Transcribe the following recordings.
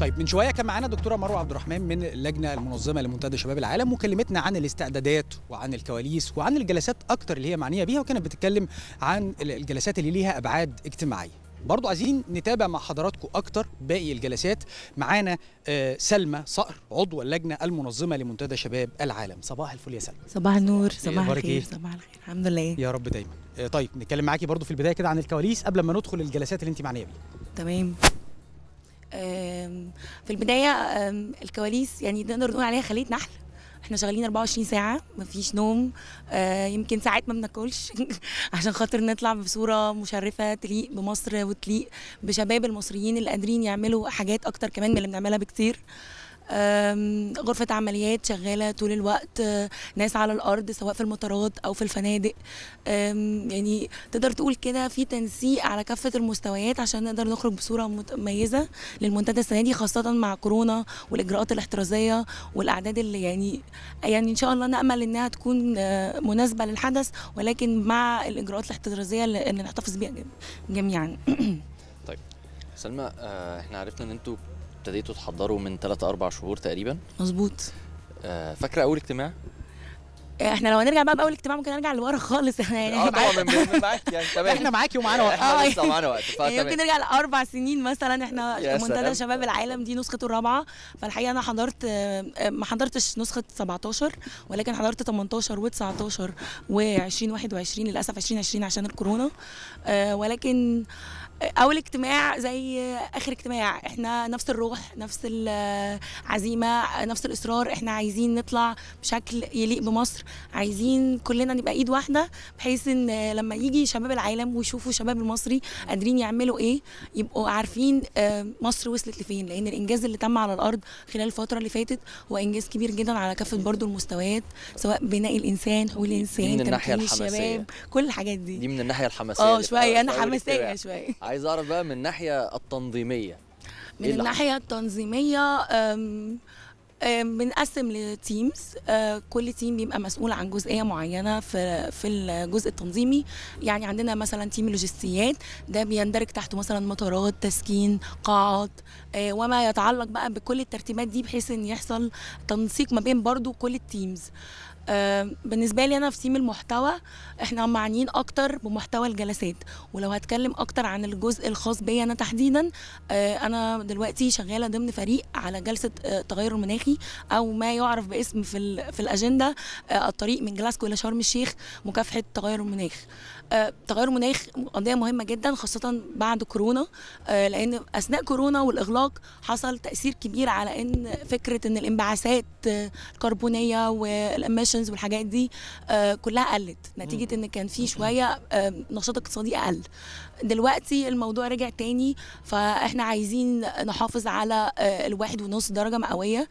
طيب من شويه كان معانا دكتوره مروه عبد الرحمن من اللجنه المنظمه لمنتدى شباب العالم وكلمتنا عن الاستعدادات وعن الكواليس وعن الجلسات اكتر اللي هي معنيه بيها وكانت بتتكلم عن الجلسات اللي ليها ابعاد اجتماعيه برضو عايزين نتابع مع حضراتكم اكتر باقي الجلسات معانا آه، سلمى صقر عضو اللجنه المنظمه لمنتدى شباب العالم صباح الفل يا سلمى صباح النور إيه صباح الخير إيه؟ صباح الخير الحمد لله يا رب دايما آه، طيب نتكلم معاكي برضو في البدايه كده عن الكواليس قبل ما ندخل الجلسات اللي انت معنيه بيها تمام في البدايه الكواليس يعني نقدر نقول عليها خليه نحل احنا شغالين 24 ساعه مفيش نوم آه، يمكن ساعات ما بناكلش عشان خاطر نطلع بصوره مشرفه تليق بمصر وتليق بشباب المصريين اللي قادرين يعملوا حاجات اكتر كمان من اللي بنعملها بكتير غرفة عمليات شغالة طول الوقت آه، ناس على الأرض سواء في المطارات أو في الفنادق يعني تقدر تقول كده في تنسيق على كافة المستويات عشان نقدر نخرج بصورة متميزة للمنتدى السنة دي خاصة مع كورونا والإجراءات الاحترازية والأعداد اللي يعني يعني إن شاء الله نأمل إنها تكون آه، مناسبة للحدث ولكن مع الإجراءات الاحترازية اللي نحتفظ بيها جميعا طيب سلمى آه، احنا عرفنا ان انتوا ابتديتوا تحضروا من ثلاثة أربع شهور تقريبا مظبوط آه، فاكره اول اجتماع إيه، احنا لو هنرجع بقى باول اجتماع ممكن نرجع لورا خالص احنا يعني اه طبعا معاك يعني تمام احنا معاكي ومعانا آه، وقت احنا آه، لسه معانا وقت يعني ممكن نرجع لاربع سنين مثلا احنا منتدى شباب العالم دي نسخته الرابعه فالحقيقه انا حضرت ما حضرتش نسخه 17 ولكن حضرت 18 و19 و2021 للاسف 2020 عشان الكورونا ولكن اول اجتماع زي اخر اجتماع احنا نفس الروح نفس العزيمه نفس الاصرار احنا عايزين نطلع بشكل يليق بمصر عايزين كلنا نبقى ايد واحده بحيث ان لما يجي شباب العالم ويشوفوا الشباب المصري قادرين يعملوا ايه يبقوا عارفين آه، مصر وصلت لفين لان الانجاز اللي تم على الارض خلال الفتره اللي فاتت هو انجاز كبير جدا على كافه برضو المستويات سواء بناء الانسان حقوق الانسان من الناحيه الحماسيه الشباب كل الحاجات دي دي من الناحيه الحماسيه اه شويه انا حماسيه شويه عايز اعرف بقى من الناحيه التنظيميه من إيه الناحيه التنظيميه بنقسم لتيمز أه، كل تيم بيبقى مسؤول عن جزئيه معينه في في الجزء التنظيمي يعني عندنا مثلا تيم لوجستيات ده بيندرج تحته مثلا مطارات تسكين قاعات أه، وما يتعلق بقى بكل الترتيبات دي بحيث ان يحصل تنسيق ما بين برضو كل التيمز بالنسبه لي انا في تيم المحتوى احنا معنيين اكتر بمحتوى الجلسات ولو هتكلم اكتر عن الجزء الخاص بيا انا تحديدا آه، انا دلوقتي شغاله ضمن فريق على جلسه آه، تغير المناخي او ما يعرف باسم في في الاجنده آه، الطريق من جلاسكو الى شرم الشيخ مكافحه تغير المناخ تغير المناخ قضيه مهمه جدا خاصه بعد كورونا لان اثناء كورونا والاغلاق حصل تاثير كبير على ان فكره ان الانبعاثات الكربونيه والاماشن الكونسرشنز والحاجات دي آه، كلها قلت نتيجه ان كان في شويه آه، نشاط اقتصادي اقل دلوقتي الموضوع رجع تاني فاحنا عايزين نحافظ على آه، الواحد ونص درجه مئويه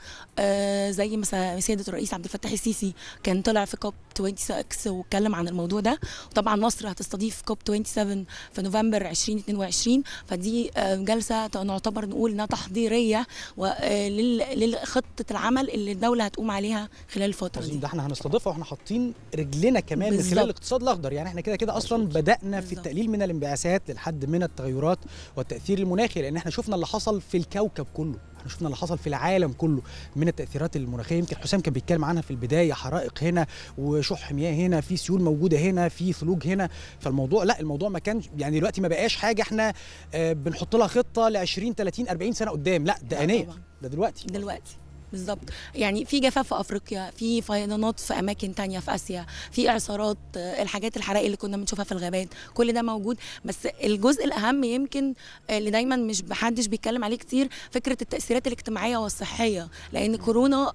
زي مثلا سياده الرئيس عبد الفتاح السيسي كان طلع في كوب 26 واتكلم عن الموضوع ده وطبعا مصر هتستضيف كوب 27 في نوفمبر 2022 فدي جلسه نعتبر نقول انها تحضيريه لخطه العمل اللي الدوله هتقوم عليها خلال الفتره دي ده احنا نستضيفها واحنا حاطين رجلنا كمان بالزبط. من خلال الاقتصاد الاخضر يعني احنا كده كده اصلا بدانا في التقليل من الانبعاثات للحد من التغيرات والتاثير المناخي لان احنا شفنا اللي حصل في الكوكب كله احنا شفنا اللي حصل في العالم كله من التاثيرات المناخيه يمكن حسام كان بيتكلم عنها في البدايه حرائق هنا وشح مياه هنا في سيول موجوده هنا في ثلوج هنا فالموضوع لا الموضوع ما كانش يعني دلوقتي ما بقاش حاجه احنا آه، بنحط لها خطه ل 20 30 40 سنه قدام لا ده انيه ده دلوقتي دلوقتي بالظبط يعني في جفاف في افريقيا في فيضانات في اماكن تانية في اسيا في اعصارات آه، الحاجات الحرائق اللي كنا بنشوفها في الغابات كل ده موجود بس الجزء الاهم يمكن آه، اللي دايما مش محدش بيتكلم عليه كتير فكره التاثيرات الاجتماعيه والصحيه لان كورونا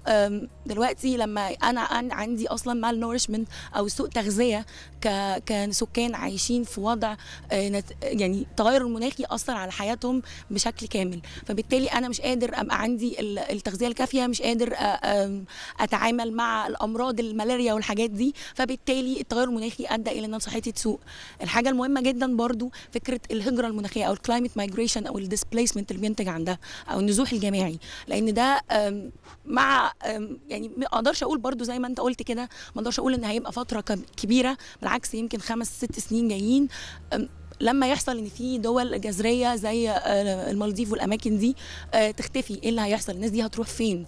دلوقتي لما انا عندي اصلا مال نورشمنت او سوء تغذيه كسكان عايشين في وضع آه، يعني التغير المناخي اثر على حياتهم بشكل كامل فبالتالي انا مش قادر ابقى عندي التغذيه الكافيه مش قادر اتعامل مع الامراض الملاريا والحاجات دي فبالتالي التغير المناخي ادى الى ان صحتي تسوء الحاجه المهمه جدا برضو فكره الهجره المناخيه او الكلايمت مايجريشن او الديسبليسمنت اللي بينتج عندها او النزوح الجماعي لان ده مع يعني ما اقدرش اقول برضو زي ما انت قلت كده ما اقدرش اقول ان هيبقى فتره كبيره بالعكس يمكن خمس ست سنين جايين لما يحصل ان في دول جذريه زي آه، المالديف والاماكن دي آه، تختفي ايه اللي هيحصل الناس دي هتروح فين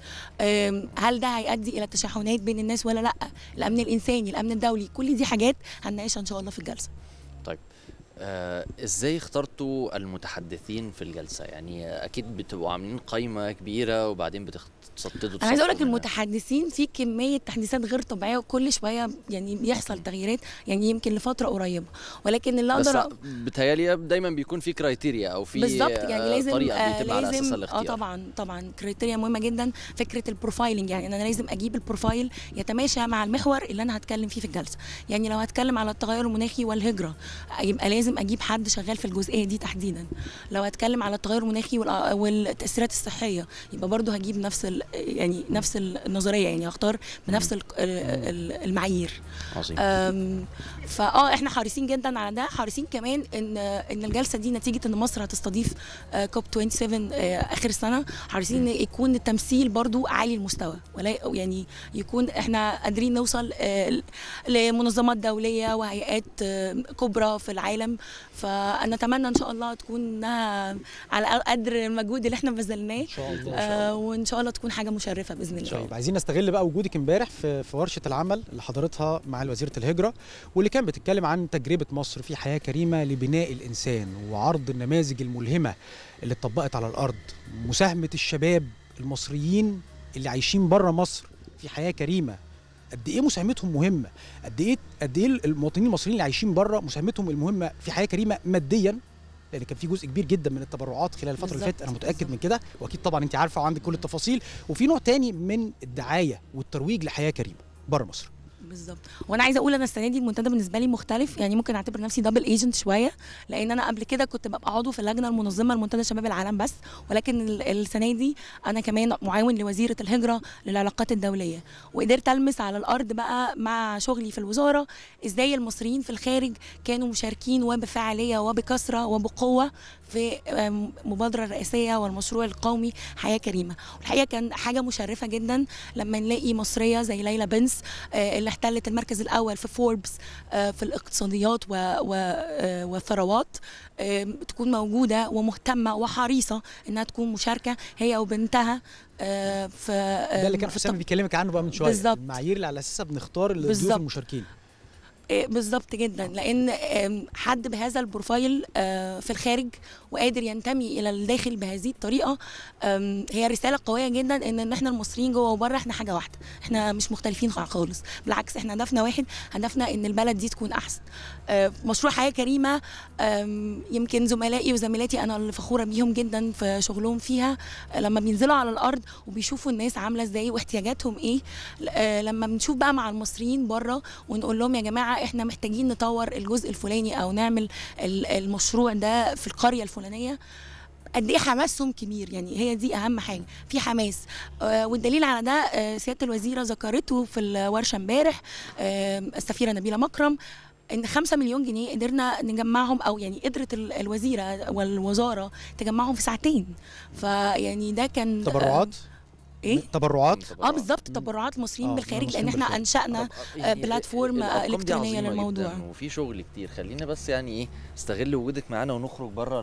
هل ده هيؤدي الى تشاحنات بين الناس ولا لا الامن الانساني الامن الدولي كل دي حاجات هنناقشها ان شاء الله في الجلسه آه، ازاي اخترتوا المتحدثين في الجلسه يعني اكيد بتبقوا عاملين قائمه كبيره وبعدين بتتصددوا انا عايز اقول لك المتحدثين في كميه تحديثات غير طبيعيه وكل شويه يعني بيحصل تغييرات يعني يمكن لفتره قريبه ولكن اللي اقدر بتهيالي دايما بيكون في كرايتيريا او في بالظبط يعني آه، لازم طريقه آه، لازم على اساس الاختيار اه طبعا طبعا كرايتيريا مهمه جدا فكره البروفايلنج يعني انا لازم اجيب البروفايل يتماشى مع المحور اللي انا هتكلم فيه في الجلسه يعني لو هتكلم على التغير المناخي والهجره يبقى لازم لازم اجيب حد شغال في الجزئيه دي تحديدا لو هتكلم على التغير المناخي والتاثيرات الصحيه يبقى برضو هجيب نفس يعني نفس النظريه يعني هختار بنفس المعايير عظيم فاه احنا حريصين جدا على ده حريصين كمان ان ان الجلسه دي نتيجه ان مصر هتستضيف كوب آه، 27 آه، اخر السنه حريصين ان يكون التمثيل برضو عالي المستوى ولا يعني يكون احنا قادرين نوصل آه، لمنظمات دوليه وهيئات كبرى في العالم فنتمنى ان شاء الله تكون انها على قدر المجهود اللي احنا بذلناه ان شاء الله آه وان شاء الله تكون حاجه مشرفه باذن الله طيب عايزين نستغل بقى وجودك امبارح في, في ورشه العمل اللي حضرتها مع وزيره الهجره واللي كان بتتكلم عن تجربه مصر في حياه كريمه لبناء الانسان وعرض النماذج الملهمه اللي اتطبقت على الارض مساهمه الشباب المصريين اللي عايشين بره مصر في حياه كريمه قد ايه مساهمتهم مهمه قد ايه قد ايه المواطنين المصريين اللي عايشين بره مساهمتهم المهمه في حياه كريمه ماديا لان كان في جزء كبير جدا من التبرعات خلال الفتره اللي فاتت انا متاكد بالزبط. من كده واكيد طبعا انت عارفه وعندك كل التفاصيل وفي نوع تاني من الدعايه والترويج لحياه كريمه بره مصر بالظبط وانا عايزه اقول انا السنه دي المنتدى بالنسبه لي مختلف يعني ممكن اعتبر نفسي دبل ايجنت شويه لان انا قبل كده كنت ببقى عضو في اللجنه المنظمه لمنتدى شباب العالم بس ولكن السنه دي انا كمان معاون لوزيره الهجره للعلاقات الدوليه وقدرت المس على الارض بقى مع شغلي في الوزاره ازاي المصريين في الخارج كانوا مشاركين وبفاعليه وبكثره وبقوه في مبادره الرئاسيه والمشروع القومي حياه كريمه والحقيقه كان حاجه مشرفه جدا لما نلاقي مصريه زي ليلى بنس آه، اللي احتلت المركز الاول في فوربس آه، في الاقتصاديات والثروات آه، تكون موجوده ومهتمه وحريصه انها تكون مشاركه هي وبنتها آه، في ده اللي كان حسام بيكلمك عنه بقى من شويه بالزبط. المعايير اللي على اساسها بنختار الضيوف المشاركين إيه، بالظبط جدا لان حد بهذا البروفايل آه، في الخارج وقادر ينتمي الى الداخل بهذه الطريقه هي رساله قويه جدا ان احنا المصريين جوه وبره احنا حاجه واحده احنا مش مختلفين خالص بالعكس احنا هدفنا واحد هدفنا ان البلد دي تكون احسن آه، مشروع حياه كريمه يمكن زملائي وزميلاتي انا اللي فخوره بيهم جدا في شغلهم فيها آه، لما بينزلوا على الارض وبيشوفوا الناس عامله ازاي واحتياجاتهم ايه لما بنشوف بقى مع المصريين بره ونقول لهم يا جماعه احنا محتاجين نطور الجزء الفلاني او نعمل المشروع ده في القريه الفلانيه قد ايه حماسهم كبير يعني هي دي اهم حاجه في حماس آه، والدليل على ده آه، سياده الوزيره ذكرته في الورشه امبارح آه، السفيره نبيله مكرم ان 5 مليون جنيه قدرنا نجمعهم او يعني قدرت الوزيره والوزاره تجمعهم في ساعتين فيعني ده كان تبرعات ايه تبرعات اه بالظبط تبرعات المصريين آه بالخارج لان احنا بالخارج. انشانا آه، إيه، إيه، بلاتفورم إيه، الكترونيه للموضوع وفي شغل كتير خلينا بس يعني ايه استغل وجودك معانا ونخرج بره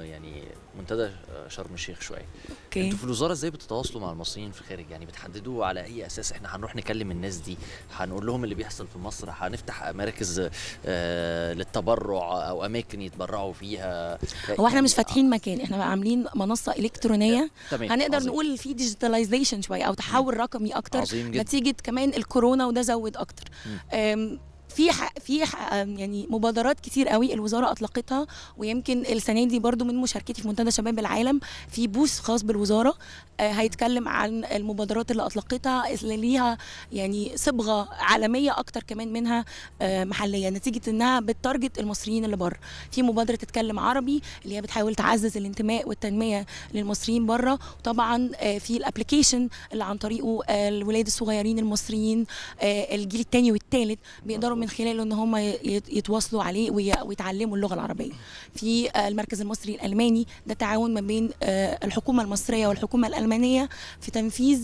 يعني منتدى آه، شرم الشيخ شويه اوكي انتوا في الوزاره ازاي بتتواصلوا مع المصريين في الخارج يعني بتحددوا على اي اساس احنا هنروح نكلم الناس دي هنقول لهم اللي بيحصل في مصر هنفتح مراكز آه، للتبرع او اماكن يتبرعوا فيها هو احنا مش يعني، فاتحين مكان احنا عاملين منصه الكترونيه تمام. هنقدر نقول في ديجيتال ديجيتاليزيشن شويه او تحول رقمي اكتر عظيم جدا. نتيجه كمان الكورونا وده زود اكتر في حق في حق يعني مبادرات كتير قوي الوزاره اطلقتها ويمكن السنه دي برضو من مشاركتي في منتدى شباب العالم في بوس خاص بالوزاره آه، هيتكلم عن المبادرات اللي اطلقتها اللي ليها يعني صبغه عالميه اكتر كمان منها آه، محليه نتيجه انها بتارجت المصريين اللي بره في مبادره تتكلم عربي اللي هي بتحاول تعزز الانتماء والتنميه للمصريين بره وطبعا آه، في الابلكيشن اللي عن طريقه الولاد الصغيرين المصريين الجيل الثاني والثالث بيقدروا من خلاله ان هم يتواصلوا عليه ويتعلموا اللغه العربيه في المركز المصري الالماني ده تعاون ما بين آه، الحكومه المصريه والحكومه الالمانيه في تنفيذ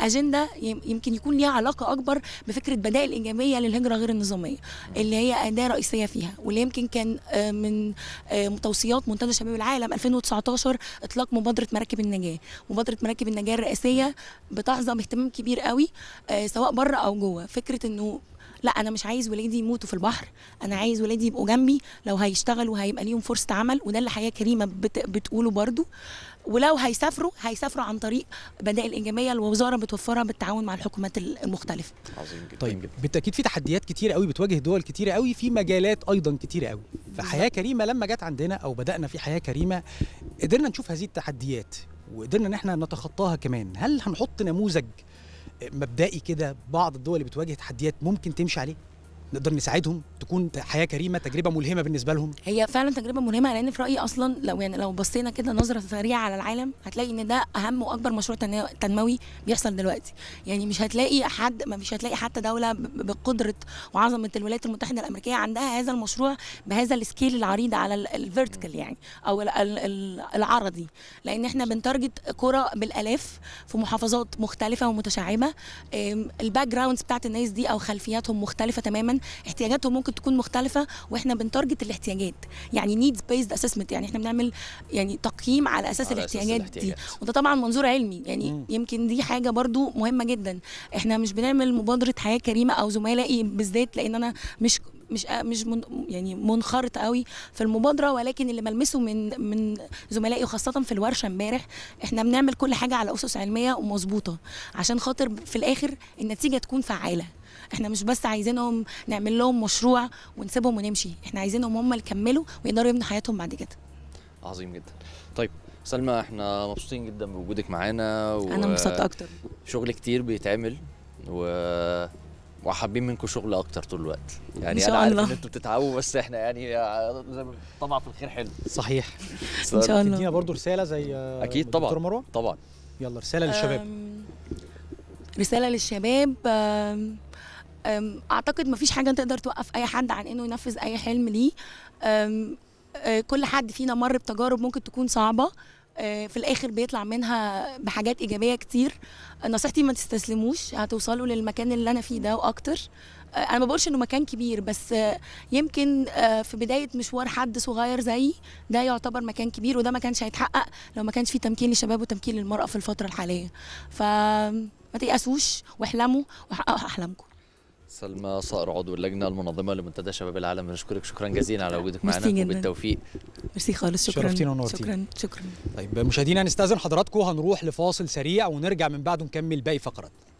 اجنده يمكن يكون ليها علاقه اكبر بفكره بدائل ايجابيه للهجره غير النظاميه اللي هي اداه رئيسيه فيها واللي يمكن كان آه، من آه، توصيات منتدى شباب العالم 2019 اطلاق مبادره مراكب النجاه مبادره مراكب النجاه الرئاسيه بتحظى باهتمام كبير قوي سواء بره او جوه فكره انه لا انا مش عايز ولادي يموتوا في البحر انا عايز ولادي يبقوا جنبي لو هيشتغلوا هيبقى ليهم فرصه عمل وده اللي حياه كريمه بت... بتقوله برضو ولو هيسافروا هيسافروا عن طريق بدائل انجابيه الوزاره بتوفرها بالتعاون مع الحكومات المختلفه عظيم جدا طيب جدا. بالتاكيد في تحديات كتير قوي بتواجه دول كتير قوي في مجالات ايضا كتير قوي فحياه كريمه لما جت عندنا او بدانا في حياه كريمه قدرنا نشوف هذه التحديات وقدرنا ان احنا نتخطاها كمان هل هنحط نموذج مبدئي كده بعض الدول اللي بتواجه تحديات ممكن تمشي عليه نقدر نساعدهم تكون حياه كريمه تجربه ملهمه بالنسبه لهم هي فعلا تجربه ملهمه لان في رايي اصلا لو يعني لو بصينا كده نظره سريعه على العالم هتلاقي ان ده اهم واكبر مشروع تنموي بيحصل دلوقتي يعني مش هتلاقي حد ما مش هتلاقي حتى دوله بقدره وعظمه الولايات المتحده الامريكيه عندها هذا المشروع بهذا السكيل العريض على الفيرتيكال يعني او العرضي لان احنا بنتارجت كره بالالاف في محافظات مختلفه ومتشعبه الباك جراوندز بتاعت الناس دي او خلفياتهم مختلفه تماما احتياجاتهم ممكن تكون مختلفه واحنا بنتارجت الاحتياجات يعني نيدز بيزد اسسمنت يعني احنا بنعمل يعني تقييم على اساس على الاحتياجات, أساس الاحتياجات دي وده طبعا منظور علمي يعني مم. يمكن دي حاجه برضو مهمه جدا احنا مش بنعمل مبادره حياه كريمه او زملائي بالذات لان انا مش مش مش من يعني منخرط قوي في المبادره ولكن اللي ملمسه من من زملائي وخاصه في الورشه امبارح احنا بنعمل كل حاجه على اسس علميه ومظبوطه عشان خاطر في الاخر النتيجه تكون فعاله احنا مش بس عايزينهم نعمل لهم مشروع ونسيبهم ونمشي احنا عايزينهم هم يكملوا ويقدروا يبنوا حياتهم بعد كده عظيم جدا طيب سلمى احنا مبسوطين جدا بوجودك معانا و... انا مبسوطه اكتر شغل كتير بيتعمل و وحابين منكم شغل اكتر طول الوقت يعني انا عارف الله. ان انتوا بتتعبوا بس احنا يعني زي طبعا في الخير حلو صحيح ان شاء الله تدينا برضه رساله زي آه، اكيد طبعا دكتور مروه طبعا يلا رساله للشباب رساله للشباب اعتقد مفيش حاجه تقدر توقف اي حد عن انه ينفذ اي حلم ليه أه، كل حد فينا مر بتجارب ممكن تكون صعبه أه، في الاخر بيطلع منها بحاجات ايجابيه كتير نصيحتي ما تستسلموش هتوصلوا للمكان اللي انا فيه ده واكتر أه، انا ما بقولش انه مكان كبير بس يمكن في بدايه مشوار حد صغير زيي ده يعتبر مكان كبير وده ما كانش هيتحقق لو ما كانش فيه تمكين للشباب وتمكين للمراه في الفتره الحاليه فما تيأسوش واحلموا وحققوا احلامكم سلمى صقر عضو اللجنه المنظمه لمنتدى شباب العالم بنشكرك شكرا جزيلا على وجودك معنا وبالتوفيق ميرسي خالص شكرا شرفتينا ونورتينا شكرا شكرا طيب مشاهدينا هنستاذن حضراتكم هنروح لفاصل سريع ونرجع من بعده نكمل باقي فقراتنا